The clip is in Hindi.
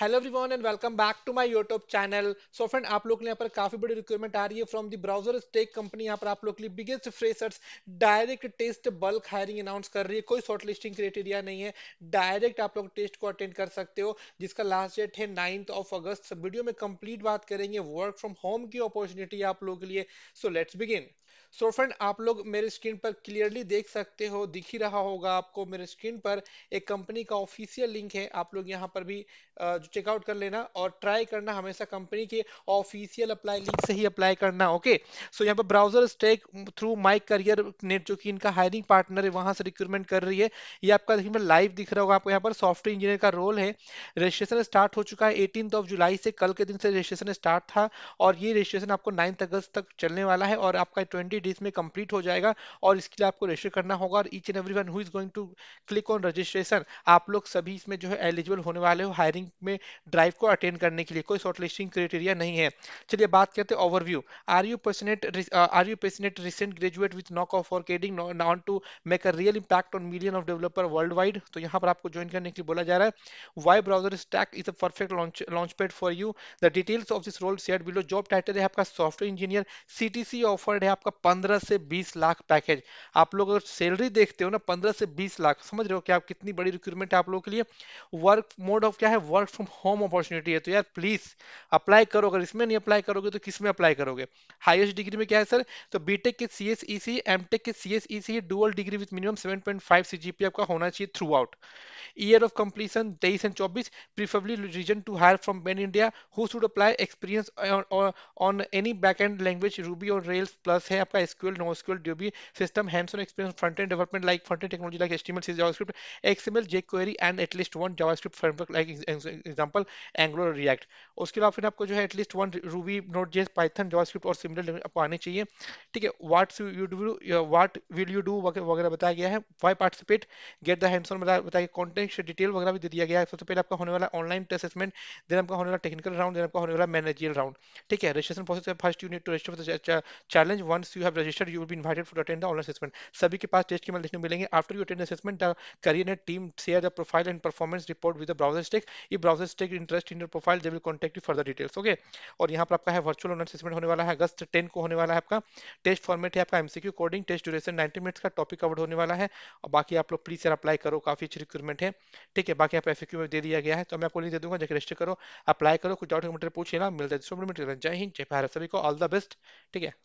hello everyone and welcome back to my YouTube channel so friend आप लोग के यहाँ पर काफी बड़ी रिक्वायरमेंट आ रही है from the BrowserStack company यहाँ पर आप लोग के लिए biggest freshers direct test bulk hiring announce कर रही है कोई शॉर्ट लिस्टिंग क्राइटेरिया नहीं है डायरेक्ट आप लोग टेस्ट को अटेंड कर सकते हो जिसका लास्ट डेट है नाइन्थ ऑफ अगस्त वीडियो में कंप्लीट बात करेंगे वर्क फ्रॉम होम की अपॉर्चुनिटी आप लोग के लिए so let's begin so so friend आप लोग मेरे स्क्रीन पर क्लियरली देख सकते हो दिख ही रहा होगा आपको मेरे स्क्रीन पर एक कंपनी का ऑफिशियल लिंक है आप लोग यहां पर भी चेकआउट कर लेना और ट्राई करना हमेशा कंपनी के ऑफिशियल अप्लाई लिंक से ही अप्लाई करना ओके सो यहाँ पर BrowserStack through my career net जो कि इनका हायरिंग पार्टनर है वहां से रिक्रूटमेंट कर रही है ये आपका देखिए मैं लाइव दिख रहा होगा आपको यहाँ पर सॉफ्टवेयर इंजीनियर का रोल है रजिस्ट्रेशन स्टार्ट हो चुका है एटीन ऑफ जुलाई से कल के दिन से रजिस्ट्रेशन स्टार्ट था और ये रजिस्ट्रेशन आपको नाइन्थ अगस्त तक चलने वाला है और आपका ट्वेंटी डेज में कंप्लीट हो जाएगा और इसके लिए आपको रजिस्टर करना होगा और each and every one who is going to click on registration आप लोग सभी इसमें जो है एलिजिबल होने वाले हो हायरिंग में ड्राइव को अटेंड करने के लिए कोई शॉर्टलिस्टिंग क्राइटेरिया नहीं है चलिए बात करते हैं overview are you passionate are you passionate recent graduate with knack of for coding none to make a real impact on million of developer worldwide तो यहाँ पर आपको ज्वाइन करने के लिए बोला जा रहा है why BrowserStack is a perfect launch launch pad for you the details of this role share below job title है आपका सॉफ्टवेयर इंजीनियर सी ऑफर्ड है आपका पंद्रह से बीस लाख पैकेज आप लोग अगर सैलरी देखते हो ना पंद्रह से बीस लाख समझ रहे हो कि आप कितनी बड़ी रिक्रूटमेंट है आप लोगों के लिए वर्क मोड ऑफ क्या है वर्क फ्रॉम होम अपॉर्चुनिटी है तो यार प्लीज अप्लाई करो अगर इसमें नहीं अप्लाई करोगे तो किस में अप्लाई करोगे हाईएस्ट डिग्री में क्या है सर तो बीटेक के C S E C MTech के C S E C dual degree with minimum seven point five C G P आपका होना चाहिए throughout year of completion तेईस एंड चौबीस preferably region to hire from pan India who should apply experience on any back end language Ruby और रेल्स प्लस है आपका SQL no SQL B system hands on experience front end development like front end technology like estimate C JavaScript XML jQuery and at least one JavaScript framework like example Angular React उसके अलावा फिर आपको जो है at least one Ruby Node JS Python JavaScript और सिमिलर आपको आने चाहिए ठीक है what you do what will you do वगैरह बताया गया है why participate get the hands on बताया गया कॉन्टेंट डिटेल वगैरह भी दे दिया गया है सबसे पहले आपका होने वाला ऑनलाइन असेसमेंट देन आपका होने वाला टेक्निकल राउंड देन आपका होने वाला मैनेजियल राउंड ठीक है रजिस्ट्रेशन प्रोसेस है first you need to register challenge once you have registered you will be invited for attend the online assessment सभी के पास टेस्ट के मतलब देखने मिलेंगे after you attend assessment the career net team share the profile and performance report with the browser stake ये browser process take interest in your profile they will contact you further details okay और यहाँ पर आपका है वर्चुअल ओनर असेसमेंट होने वाला है अगस्त टेन को होने वाला है आपका टेस्ट फॉर्मेट है आपका MCQ coding test duration 90 minutes का टॉपिक कवर होने वाला है और बाकी आप लोग प्लीज सर अप्लाई करो काफी अच्छी रिक्रूटमेंट है ठीक है बाकी आप एफ में दे दिया गया है तो मैं आपको लिंक दे दूंगा जैसे रजिस्टर करो अप्लाई करो कुछ डाउट मटेरियल पूछेना मिलता है जय हिंद जय भारत सभी को ऑल द बेस्ट ठीक है